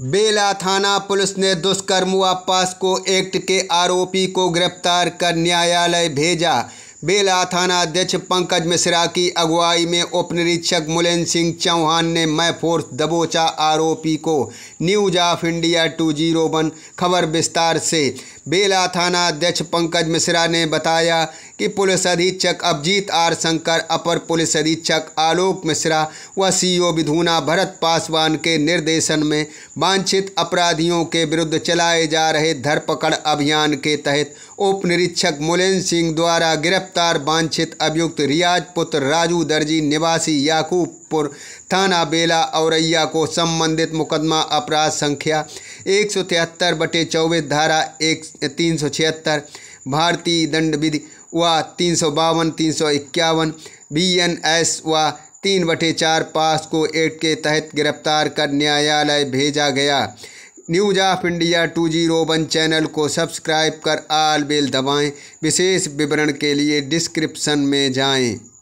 बेला थाना पुलिस ने दुष्कर्म व पास्को एक्ट के आरोपी को गिरफ्तार कर न्यायालय भेजा बेला थाना अध्यक्ष पंकज मिश्रा की अगुवाई में उप निरीक्षक मुलेन सिंह चौहान ने मैं फोर्स दबोचा आरोपी को news of India two zero one खबर विस्तार से बेला थाना अध्यक्ष पंकज मिश्रा ने बताया कि पुलिस अधीक्षक अभिजीत आर शंकर अपर पुलिस अधीक्षक आलोक मिश्रा व ओ विधूना भरत पासवान के निर्देशन में वांछित अपराधियों के विरुद्ध चलाए जा रहे धरपकड़ अभियान के तहत उप निरीक्षक मुलेन सिंह द्वारा गिरफ्तार गिरफ्तार बांछित अभियुक्त रियाज पुत्र राजू दर्जी निवासी याकूबपुर थाना बेला औरैया को संबंधित मुकदमा अपराध संख्या एक सौ तिहत्तर बटे चौबीस धारा एक तीन सौ छिहत्तर भारतीय दंड विधि व तीन सौ बावन तीन सौ इक्यावन बी एन एस व तीन बटे चार पास को एक्ट के तहत गिरफ्तार कर न्यायालय भेजा गया news of India two zero one channel को सब्सक्राइब कर आल बेल दबाएं विशेष विवरण के लिए डिस्क्रिप्शन में जाएं